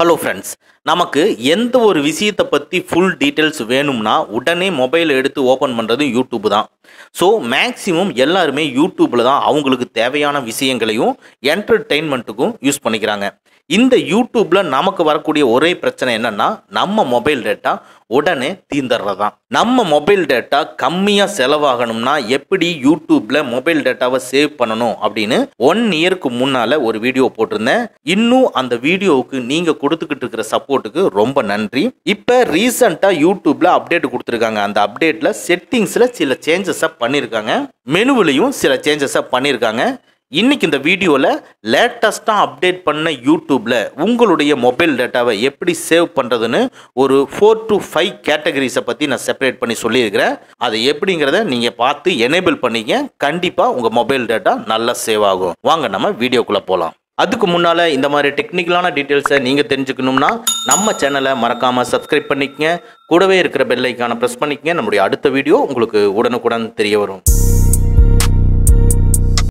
hello friends நமக்கு எந்த ஒரு விஷயத்தை பற்றி ஃபுல் டீட்டெயில்ஸ் வேணும்னா உடனே மொபைலை எடுத்து ஓப்பன் பண்ணுறது யூடியூப் தான் ஸோ மேக்ஸிமம் எல்லாருமே யூடியூப்பில் தான் அவங்களுக்கு தேவையான விஷயங்களையும் என்டர்டெயின்மெண்ட்டுக்கும் யூஸ் பண்ணிக்கிறாங்க இந்த யூடியூப்பில் நமக்கு வரக்கூடிய ஒரே பிரச்சனை என்னென்னா நம்ம மொபைல் டேட்டா உடனே தீந்துடுறது தான் நம்ம மொபைல் டேட்டா கம்மியாக செலவாகணும்னா எப்படி யூடியூப்பில் மொபைல் டேட்டாவை சேவ் பண்ணணும் அப்படின்னு ஒன் இயருக்கு முன்னால் ஒரு வீடியோ போட்டிருந்தேன் இன்னும் அந்த வீடியோவுக்கு நீங்கள் கொடுத்துக்கிட்டு இருக்கிற சப்போர்ட்டுக்கு ரொம்ப நன்றி இப்போ ரீசண்டாக யூடியூப்பில் அப்டேட் கொடுத்துருக்காங்க அந்த அப்டேட்டில் செட்டிங்ஸில் சில சேஞ்சஸ் சேஞ்சஸாக பண்ணியிருக்காங்க மெனுவிலையும் சில சேஞ்சஸாக பண்ணியிருக்காங்க இன்றைக்கி இந்த வீடியோவில் லேட்டஸ்ட்டாக அப்டேட் பண்ண யூடியூப்பில் உங்களுடைய மொபைல் டேட்டாவை எப்படி சேவ் பண்ணுறதுன்னு ஒரு ஃபோர் டு ஃபைவ் கேட்டகரிஸை பற்றி நான் செப்பரேட் பண்ணி சொல்லியிருக்கிறேன் அதை எப்படிங்கிறத நீங்கள் பார்த்து எனேபிள் பண்ணிக்க கண்டிப்பாக உங்கள் மொபைல் டேட்டா நல்லா சேவ் ஆகும் வாங்க நம்ம வீடியோக்குள்ளே போகலாம் அதுக்கு முன்னால் இந்த மாதிரி டெக்னிக்கலான டீட்டெயில்ஸை நீங்கள் தெரிஞ்சுக்கணும்னா நம்ம சேனலை மறக்காமல் சப்ஸ்கிரைப் பண்ணிக்கங்க கூடவே இருக்கிற பெல்லைக்கான ப்ரெஸ் பண்ணிக்கங்க நம்முடைய அடுத்த வீடியோ உங்களுக்கு உடனுக்குடன் தெரிய வரும்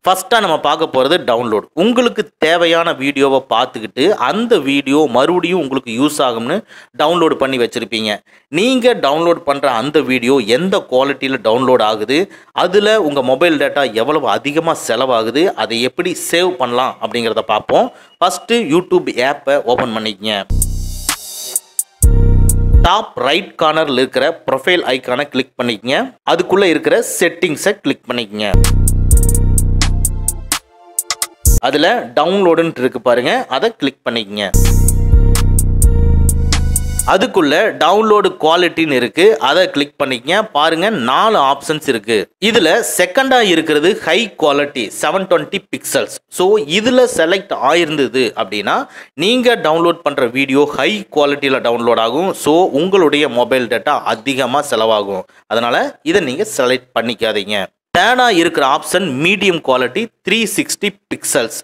ஃபஸ்ட்டாக நம்ம பார்க்க போகிறது டவுன்லோட் உங்களுக்கு தேவையான வீடியோவை பார்த்துக்கிட்டு அந்த வீடியோ மறுபடியும் உங்களுக்கு யூஸ் ஆகும்னு டவுன்லோடு பண்ணி வச்சுருப்பீங்க நீங்கள் டவுன்லோட் பண்ணுற அந்த வீடியோ எந்த குவாலிட்டியில் டவுன்லோட் ஆகுது அதில் உங்கள் மொபைல் டேட்டா எவ்வளவு அதிகமாக செலவாகுது அதை எப்படி சேவ் பண்ணலாம் அப்படிங்கிறத பார்ப்போம் ஃபஸ்ட்டு யூடியூப் ஆப்பை ஓப்பன் பண்ணிக்கங்க டாப் ரைட் கார்னரில் இருக்கிற ப்ரொஃபைல் ஐக்கானை கிளிக் பண்ணிக்கங்க அதுக்குள்ளே இருக்கிற செட்டிங்ஸை கிளிக் பண்ணிக்கங்க அதில் டவுன்லோடுன்ட்டு இருக்குது பாருங்கள் அதை கிளிக் பண்ணிக்கங்க அதுக்குள்ள டவுன்லோடு குவாலிட்டின்னு இருக்கு அதை கிளிக் பண்ணிக்கங்க பாருங்க நாலு ஆப்ஷன்ஸ் இருக்கு இதுல செகண்டா இருக்கிறது high quality seven twenty pixels so இதுல செலக்ட் ஆயிருந்தது அப்படின்னா நீங்க டவுன்லோட் பண்ற வீடியோ ஹை குவாலிட்டியில டவுன்லோட் ஆகும் ஸோ உங்களுடைய மொபைல் டேட்டா அதிகமாக செலவாகும் அதனால இதை நீங்க செலக்ட் பண்ணிக்காதீங்க நேனா இருக்கிற option medium quality three sixty pixels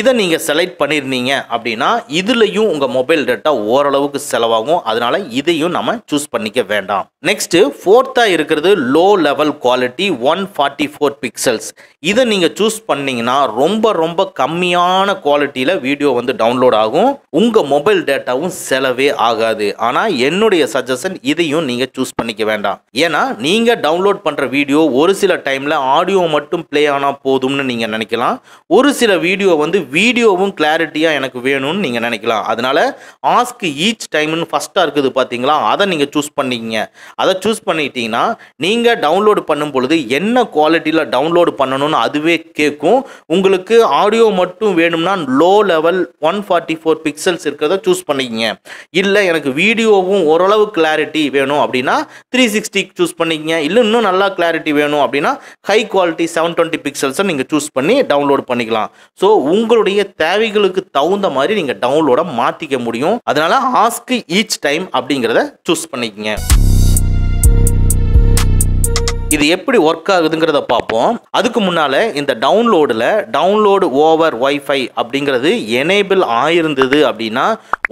இதை நீங்கள் செலக்ட் பண்ணியிருந்தீங்க அப்படின்னா இதுலேயும் உங்கள் மொபைல் டேட்டா ஓரளவுக்கு செலவாகும் அதனால் இதையும் நம்ம சூஸ் பண்ணிக்க வேண்டாம் நெக்ஸ்ட்டு ஃபோர்த்தாக இருக்கிறது low level quality one forty four pixels இதை நீங்கள் சூஸ் பண்ணிங்கன்னா ரொம்ப ரொம்ப கம்மியான குவாலிட்டியில் வீடியோ வந்து டவுன்லோட் ஆகும் உங்கள் மொபைல் டேட்டாவும் செலவே ஆகாது ஆனால் என்னுடைய சஜஷன் இதையும் நீங்கள் சூஸ் பண்ணிக்க வேண்டாம் ஏன்னா நீங்கள் டவுன்லோட் பண்ணுற வீடியோ ஒரு சில டைமில் ஆடியோ மட்டும் ப்ளே ஆனால் போதும்னு நீங்கள் நினைக்கலாம் ஒரு சில வீடியோ வந்து வீடியோவும் கிளாரிட்டியாக எனக்கு வேணும்னு நீங்கள் நினைக்கலாம் அதனால் ஆஸ்க் ஈச் டைம்னு ஃபஸ்ட்டாக இருக்குது பார்த்தீங்களா அதை நீங்கள் சூஸ் பண்ணிக்கிங்க அதை சூஸ் பண்ணிக்கிட்டிங்கன்னா நீங்கள் டவுன்லோடு பண்ணும் பொழுது என்ன குவாலிட்டியில் டவுன்லோடு பண்ணணும்னு அதுவே கேட்கும் உங்களுக்கு ஆடியோ மட்டும் வேணும்னா low level one forty four pixels இருக்கிறத சூஸ் பண்ணிக்கிங்க இல்லை எனக்கு வீடியோவும் ஓரளவு கிளாரிட்டி வேணும் அப்படின்னா த்ரீ சிக்ஸ்டி சூஸ் பண்ணிக்கிங்க இல்லை இன்னும் நல்லா கிளாரிட்டி வேணும் அப்படின்னா ஹை குவாலிட்டி செவன் டுவெண்ட்டி பிக்சல்ஸை நீங்கள் சூஸ் பண்ணி டவுன்லோடு பண்ணிக்கலாம் ஸோ உங்களுடைய தேவைகளுக்கு தகுந்த மாதிரி நீங்கள் டவுன்லோட மாற்றிக்க முடியும் அதனால் ஆஸ்க்கு ஈச் டைம் அப்படிங்கிறத சூஸ் பண்ணிக்கங்க இது எப்படி ஒர்க் ஆகுதுங்கிறத பார்ப்போம் அதுக்கு முன்னால் இந்த டவுன்லோடில் டவுன்லோடு ஓவர் ஒய்ஃபை அப்படிங்கிறது எனேபிள் ஆயிருந்தது அப்படின்னா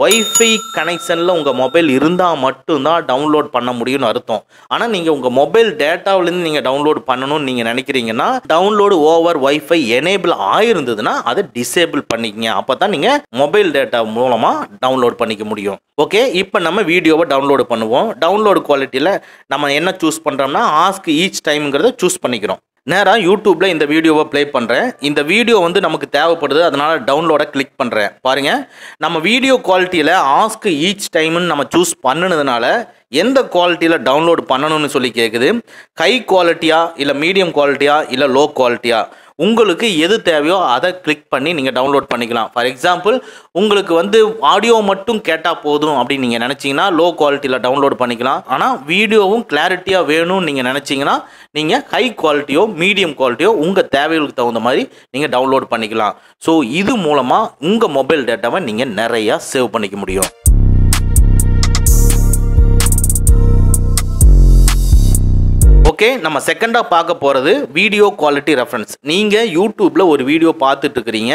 ஒய்ஃபை கனெக்ஷனில் உங்கள் மொபைல் இருந்தால் மட்டும்தான் டவுன்லோட் பண்ண முடியும்னு அர்த்தம் ஆனால் நீங்கள் உங்கள் மொபைல் டேட்டாவிலேருந்து நீங்கள் டவுன்லோட் பண்ணணும்னு நீங்கள் நினைக்கிறீங்கன்னா டவுன்லோடு ஓவர் ஒய்ஃபை எனேபிள் ஆயிருந்ததுன்னா அதை டிசேபிள் பண்ணிக்கங்க அப்போ தான் நீங்கள் மொபைல் டேட்டா மூலமாக டவுன்லோட் பண்ணிக்க முடியும் ஓகே இப்போ நம்ம வீடியோவை டவுன்லோடு பண்ணுவோம் டவுன்லோடு குவாலிட்டியில் நம்ம என்ன சூஸ் பண்ணுறோம்னா ஆஸ்க் இ ஈச் டைம்ங்கிறத சூஸ் பண்ணிக்கிறோம் நேராக யூடியூப்பில் இந்த வீடியோவை ப்ளே பண்ணுறேன் இந்த வீடியோ வந்து நமக்கு தேவைப்படுது அதனால் டவுன்லோடை கிளிக் பண்ணுறேன் பாருங்கள் நம்ம வீடியோ குவாலிட்டியில் ஆஸ்க்கு ஈச் டைம்னு நம்ம சூஸ் பண்ணினதுனால எந்த குவாலிட்டியில் டவுன்லோட் பண்ணணும்னு சொல்லி கேட்குது கை குவாலிட்டியாக இல்லை மீடியம் குவாலிட்டியாக இல்லை லோ குவாலிட்டியாக உங்களுக்கு எது தேவையோ அதை கிளிக் பண்ணி நீங்கள் டவுன்லோட் பண்ணிக்கலாம் ஃபார் எக்ஸாம்பிள் உங்களுக்கு வந்து ஆடியோ மட்டும் கேட்டால் போதும் அப்படின்னு நீங்கள் நினச்சிங்கன்னா லோ குவாலிட்டியில் டவுன்லோட் பண்ணிக்கலாம் ஆனால் வீடியோவும் கிளாரிட்டியாக வேணும்னு நீங்கள் நினச்சிங்கன்னா நீங்கள் ஹை குவாலிட்டியோ மீடியம் குவாலிட்டியோ உங்கள் தேவைகளுக்கு தகுந்த மாதிரி நீங்கள் டவுன்லோட் பண்ணிக்கலாம் ஸோ இது மூலமாக உங்கள் மொபைல் டேட்டாவை நீங்கள் நிறையா சேவ் பண்ணிக்க முடியும் ஓகே நம்ம செகண்டாக பார்க்க போகிறது வீடியோ குவாலிட்டி ரெஃபரன்ஸ் நீங்கள் யூடியூப்பில் ஒரு வீடியோ இருக்கிறீங்க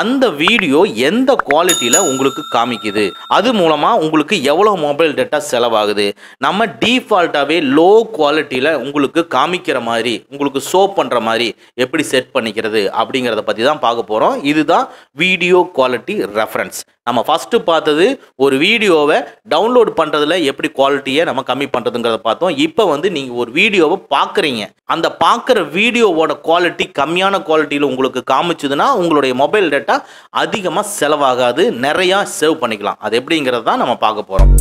அந்த வீடியோ எந்த குவாலிட்டியில் உங்களுக்கு காமிக்குது அது மூலமாக உங்களுக்கு எவ்வளோ மொபைல் டேட்டா செலவாகுது நம்ம டீஃபால்ட்டாகவே லோ குவாலிட்டியில் உங்களுக்கு காமிக்கிற மாதிரி உங்களுக்கு ஷோ பண்ணுற மாதிரி எப்படி செட் பண்ணிக்கிறது அப்படிங்கிறத பற்றி தான் பார்க்க போகிறோம் இதுதான் வீடியோ குவாலிட்டி ரெஃபரன்ஸ் நம்ம ஃபஸ்ட்டு பார்த்தது ஒரு வீடியோவை டவுன்லோட் பண்ணுறதுல எப்படி குவாலிட்டியை நம்ம கம்மி பண்ணுறதுங்கிறத பார்த்தோம் இப்போ வந்து நீங்கள் ஒரு வீடியோவை பார்க்குறீங்க அந்த பார்க்குற வீடியோவோட குவாலிட்டி கம்மியான குவாலிட்டியில் உங்களுக்கு காமிச்சதுன்னா உங்களுடைய மொபைல் டேட்டா அதிகமாக செலவாகாது நிறையா சேவ் பண்ணிக்கலாம் அது எப்படிங்கிறது தான் நம்ம பார்க்க போகிறோம்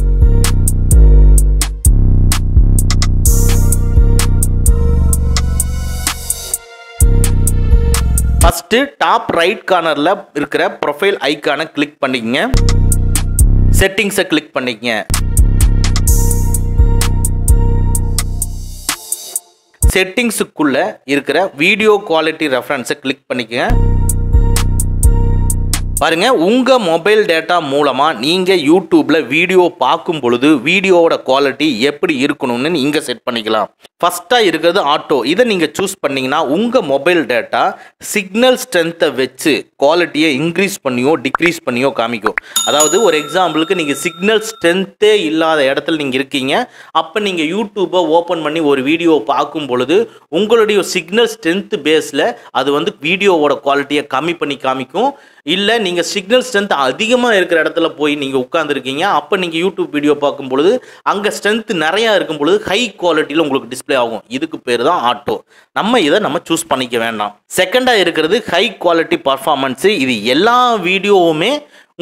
ஃபஸ்ட்டு டாப் ரைட் கார்னரில் இருக்கிற ப்ரொஃபைல் ஐக்கானை கிளிக் பண்ணிக்கங்க செட்டிங்ஸை கிளிக் பண்ணிக்கங்க செட்டிங்ஸுக்குள்ளே இருக்கிற வீடியோ குவாலிட்டி ரெஃபரன்ஸை கிளிக் பண்ணிக்கங்க பாருங்க உங்கள் மொபைல் டேட்டா மூலமாக நீங்கள் யூடியூப்பில் வீடியோ பார்க்கும் பொழுது வீடியோவோட குவாலிட்டி எப்படி இருக்கணும்னு நீங்க செட் பண்ணிக்கலாம் ஃபஸ்ட்டாக இருக்கிறது ஆட்டோ இதை நீங்கள் சூஸ் பண்ணிங்கன்னா உங்கள் மொபைல் டேட்டா சிக்னல் ஸ்ட்ரென்த்தை வச்சு குவாலிட்டியை இன்க்ரீஸ் பண்ணியோ டிக்ரீஸ் பண்ணியோ காமிக்கும் அதாவது ஒரு எக்ஸாம்பிளுக்கு நீங்கள் சிக்னல் ஸ்ட்ரென்த்தே இல்லாத இடத்துல நீங்கள் இருக்கீங்க அப்போ நீங்கள் யூடியூப்பை ஓப்பன் பண்ணி ஒரு வீடியோவை பார்க்கும் பொழுது உங்களுடைய சிக்னல் ஸ்ட்ரென்த்து பேஸில் அது வந்து வீடியோவோட குவாலிட்டியை கம்மி பண்ணி காமிக்கும் இல்லை நீங்கள் சிக்னல் ஸ்ட்ரென்த் அதிகமாக இருக்கிற இடத்துல போய் நீங்கள் உட்காந்துருக்கீங்க அப்போ நீங்கள் யூடியூப் வீடியோ பார்க்கும் பொழுது அங்கே ஸ்ட்ரென்த் நிறையா இருக்கும் பொழுது ஹை குவாலிட்டியில் உங்களுக்கு டிஸ் டிஸ்பிளே ஆகும் இதுக்கு பேர் தான் ஆட்டோ நம்ம இதை நம்ம சூஸ் பண்ணிக்க வேண்டாம் செகண்டாக இருக்கிறது ஹை குவாலிட்டி பர்ஃபார்மன்ஸு இது எல்லா வீடியோவுமே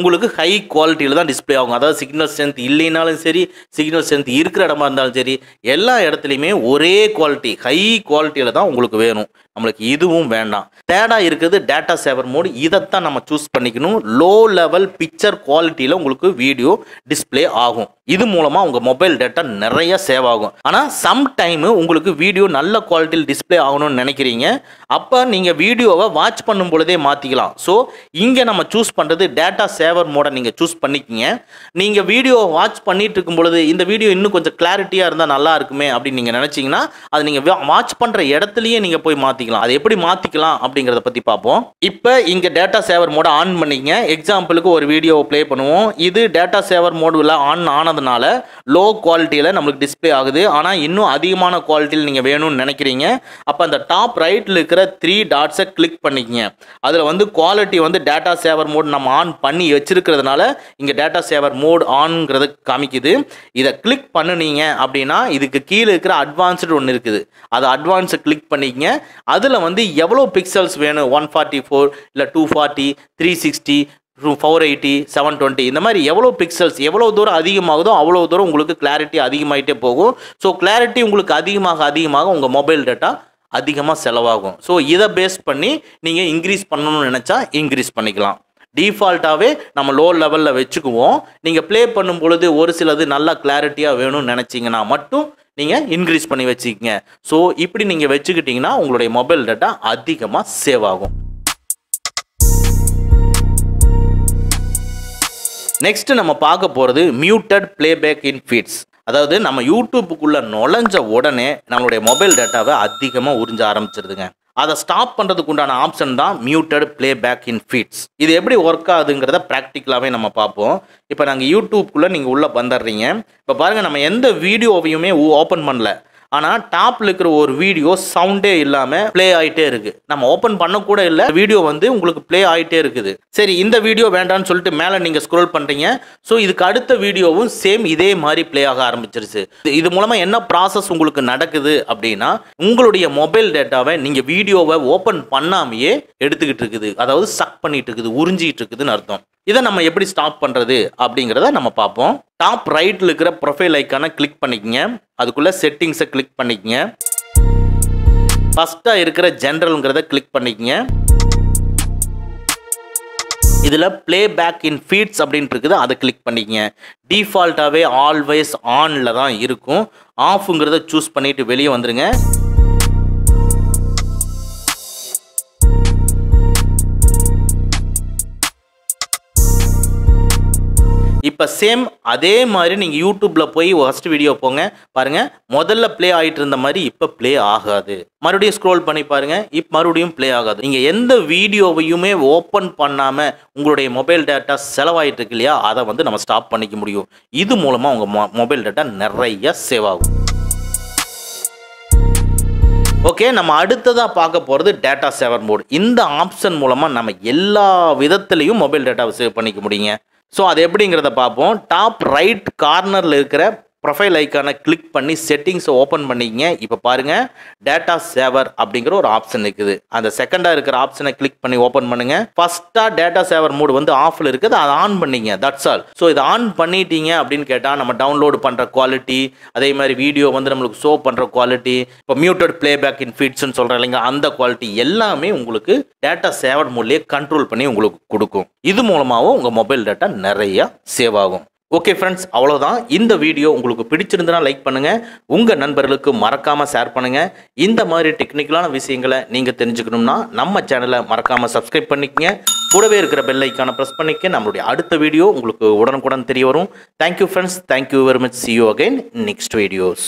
உங்களுக்கு ஹை குவாலிட்டியில் தான் டிஸ்பிளே ஆகும் அதாவது சிக்னல் ஸ்ட்ரென்த் இல்லைனாலும் சரி சிக்னல் ஸ்ட்ரென்த் இருக்கிற இடமா இருந்தாலும் சரி எல்லா இடத்துலையுமே ஒரே குவாலிட்டி ஹை குவாலிட்டியில் தான் உங்களுக்கு வேணும் நம்மளுக்கு இதுவும் வேண்டாம் தேர்டாக இருக்கிறது டேட்டா சேவர் மோடு இதைத்தான் நம்ம சூஸ் பண்ணிக்கணும் லோ லெவல் பிக்சர் குவாலிட்டியில் உங்களுக்கு வீடியோ டிஸ்பிளே ஆகும் இது மூலமாக உங்கள் மொபைல் டேட்டா நிறைய சேவ் ஆகும் ஆனால் சம்டைமு உங்களுக்கு வீடியோ நல்ல குவாலிட்டியில் டிஸ்பிளே ஆகணும்னு நினைக்கிறீங்க அப்போ நீங்கள் வீடியோவை வாட்ச் பண்ணும் பொழுதே மாற்றிக்கலாம் ஸோ இங்கே நம்ம சூஸ் பண்ணுறது டேட்டா சேவர் மோட நீங்கள் சூஸ் பண்ணிக்கிங்க நீங்கள் வீடியோவை வாட்ச் பண்ணிட்டு இருக்கும் பொழுது இந்த வீடியோ இன்னும் கொஞ்சம் கிளாரிட்டியாக இருந்தால் நல்லா இருக்குமே அப்படின்னு நீங்கள் நினச்சிங்கன்னா அது நீங்கள் வாட்ச் பண்ணுற இடத்துலையே நீங்கள் போய் மாற்றிக்கலாம் அது எப்படி மாற்றிக்கலாம் அப்படிங்கிறத பற்றி பார்ப்போம் இப்போ இங்கே டேட்டா சேவர் மோட ஆன் பண்ணிக்கங்க எக்ஸாம்பிளுக்கு ஒரு வீடியோவை ப்ளே பண்ணுவோம் இது டேட்டா சேவர் மோடில் ஆன் ஆனது போனதுனால லோ குவாலிட்டியில் நம்மளுக்கு டிஸ்பிளே ஆகுது ஆனால் இன்னும் அதிகமான குவாலிட்டியில் நீங்கள் வேணும்னு நினைக்கிறீங்க அப்போ அந்த டாப் ரைட்டில் இருக்கிற த்ரீ டாட்ஸை கிளிக் பண்ணிக்கங்க அதில் வந்து குவாலிட்டி வந்து டேட்டா சேவர் மோட் நம்ம ஆன் பண்ணி வச்சிருக்கிறதுனால இங்கே டேட்டா சேவர் மோட் ஆனுங்கிறது காமிக்குது இதை கிளிக் பண்ணுனீங்க அப்படின்னா இதுக்கு கீழே இருக்கிற அட்வான்ஸ்டு ஒன்று இருக்குது அதை அட்வான்ஸை கிளிக் பண்ணிக்கங்க அதில் வந்து எவ்வளோ பிக்சல்ஸ் வேணும் ஒன் ஃபார்ட்டி ஃபோர் இல்லை two forty three sixty four eighty seven twenty இந்த மாதிரி எவ்வளோ பிக்சல்ஸ் எவ்வளோ தூரம் அதிகமாகுதோ அவ்வளோ தூரம் உங்களுக்கு கிளாரிட்டி அதிகமாகிட்டே போகும் ஸோ கிளாரிட்டி உங்களுக்கு அதிகமாக அதிகமாக உங்கள் மொபைல் டேட்டா அதிகமாக செலவாகும் ஸோ இதை பேஸ் பண்ணி நீங்கள் இன்க்ரீஸ் பண்ணணும்னு நினச்சா இன்க்ரீஸ் பண்ணிக்கலாம் டிஃபால்ட்டாகவே நம்ம லோ லெவலில் வச்சுக்குவோம் நீங்கள் ப்ளே பண்ணும் பொழுது ஒரு சிலது நல்லா கிளாரிட்டியாக வேணும்னு நினச்சிங்கன்னா மட்டும் நீங்கள் இன்க்ரீஸ் பண்ணி வச்சுக்கோங்க ஸோ இப்படி நீங்கள் வச்சுக்கிட்டிங்கன்னா உங்களுடைய மொபைல் டேட்டா அதிகமாக சேவ் ஆகும் நெக்ஸ்ட் நம்ம பார்க்க போகிறது மியூட்டட் பிளேபேக் இன் ஃபீட்ஸ் அதாவது நம்ம யூடியூப்புக்குள்ளே நுழைஞ்ச உடனே நம்மளுடைய மொபைல் டேட்டாவை அதிகமாக உறிஞ்ச ஆரம்பிச்சிருதுங்க அதை ஸ்டாப் பண்ணுறதுக்கு உண்டான ஆப்ஷன் தான் மியூட்டட் பிளேபேக் இன் ஃபீட்ஸ் இது எப்படி ஒர்க் ஆகுதுங்கிறத ப்ராக்டிக்கலாகவே நம்ம பார்ப்போம் இப்போ நாங்கள் யூடியூப்குள்ளே நீங்கள் உள்ளே வந்துடுறீங்க இப்போ பாருங்கள் நம்ம எந்த வீடியோவையுமே ஓப்பன் பண்ணல ஆனால் டாப்பில் இருக்கிற ஒரு வீடியோ சவுண்டே இல்லாமல் ப்ளே ஆகிட்டே இருக்கு நம்ம ஓப்பன் பண்ண கூட இல்லை வீடியோ வந்து உங்களுக்கு ப்ளே ஆகிட்டே இருக்குது சரி இந்த வீடியோ வேண்டாம்னு சொல்லிட்டு மேலே நீங்கள் ஸ்க்ரோல் பண்ணுறீங்க ஸோ இதுக்கு அடுத்த வீடியோவும் சேம் இதே மாதிரி ப்ளே ஆக ஆரம்பிச்சிருச்சு இது மூலமாக என்ன ப்ராசஸ் உங்களுக்கு நடக்குது அப்படின்னா உங்களுடைய மொபைல் டேட்டாவை நீங்கள் வீடியோவை ஓப்பன் பண்ணாமையே எடுத்துக்கிட்டு இருக்குது அதாவது சக் பண்ணிட்டு இருக்குது உறிஞ்சிட்டு இருக்குதுன்னு அர்த்தம் இதை நம்ம எப்படி ஸ்டாப் பண்ணுறது அப்படிங்கிறத நம்ம பார்ப்போம் டாப் ரைட்டில் இருக்கிற ப்ரொஃபைல் ஐக்கானை கிளிக் பண்ணிக்கங்க அதுக்குள்ளே செட்டிங்ஸை கிளிக் பண்ணிக்கங்க ஃபஸ்ட்டாக இருக்கிற ஜென்ரலுங்கிறத கிளிக் பண்ணிக்கங்க இதில் ப்ளே பேக் இன் ஃபீட்ஸ் அப்படின்ட்டு இருக்குது அதை கிளிக் பண்ணிக்கங்க டிஃபால்ட்டாகவே ஆல்வேஸ் ஆனில் தான் இருக்கும் ஆஃபுங்கிறத சூஸ் பண்ணிவிட்டு வெளியே வந்துடுங்க இப்போ சேம் அதே மாதிரி நீங்கள் யூடியூப்பில் போய் ஃபஸ்ட் வீடியோ போங்க பாருங்கள் முதல்ல ப்ளே ஆகிட்டு இருந்த மாதிரி இப்போ ப்ளே ஆகாது மறுபடியும் ஸ்க்ரோல் பண்ணி பாருங்கள் இப்போ மறுபடியும் ப்ளே ஆகாது நீங்கள் எந்த வீடியோவையுமே ஓப்பன் பண்ணாமல் உங்களுடைய மொபைல் டேட்டா செலவாயிட்டு இருக்கு இல்லையா அதை வந்து நம்ம ஸ்டாப் பண்ணிக்க முடியும் இது மூலமாக உங்கள் மொபைல் டேட்டா நிறைய சேவ் ஆகும் ஓகே நம்ம அடுத்ததாக பார்க்க போகிறது டேட்டா சேவர் மோடு இந்த ஆப்ஷன் மூலமாக நம்ம எல்லா விதத்துலேயும் மொபைல் டேட்டாவை சேவ் பண்ணிக்க முடியுங்க ஸோ அது எப்படிங்கிறத பார்ப்போம் டாப் ரைட் கார்னரில் இருக்கிற ப்ரொஃபைல் ஐக்கானை கிளிக் பண்ணி செட்டிங்ஸை ஓப்பன் பண்ணிக்கங்க இப்போ பாருங்கள் டேட்டா சேவர் அப்படிங்கிற ஒரு ஆப்ஷன் இருக்குது அந்த செகண்டாக இருக்கிற ஆப்ஷனை கிளிக் பண்ணி ஓப்பன் பண்ணுங்கள் ஃபஸ்ட்டாக டேட்டா சேவர் மூடு வந்து ஆஃபில் இருக்குது அதை ஆன் பண்ணிங்க தட்ஸ் ஆல் ஸோ இதை ஆன் பண்ணிட்டீங்க அப்படின்னு கேட்டால் நம்ம டவுன்லோடு பண்ணுற குவாலிட்டி அதே மாதிரி வீடியோ வந்து நம்மளுக்கு ஷோ பண்ணுற குவாலிட்டி இப்போ மியூட்டட் பிளேபேக் இன் ஃபீட்ஸ்னு சொல்கிறேன் இல்லைங்க அந்த குவாலிட்டி எல்லாமே உங்களுக்கு டேட்டா சேவர் மூலையே கண்ட்ரோல் பண்ணி உங்களுக்கு கொடுக்கும் இது மூலமாகவும் உங்கள் மொபைல் டேட்டா நிறையா சேவ் ஆகும் ஓகே ஃப்ரெண்ட்ஸ் அவ்வளோதான் இந்த வீடியோ உங்களுக்கு பிடிச்சிருந்துன்னா லைக் பண்ணுங்கள் உங்கள் நண்பர்களுக்கு மறக்காமல் ஷேர் பண்ணுங்கள் இந்த மாதிரி டெக்னிக்கலான விஷயங்களை நீங்கள் தெரிஞ்சுக்கணும்னா நம்ம சேனலை மறக்காமல் சப்ஸ்கிரைப் பண்ணிக்கங்க கூடவே இருக்கிற பெல் ஐக்கானை ப்ரெஸ் பண்ணிக்க நம்மளுடைய அடுத்த வீடியோ உங்களுக்கு உடனுக்குடன் தெரிய வரும் thank you friends thank you very much see you again next videos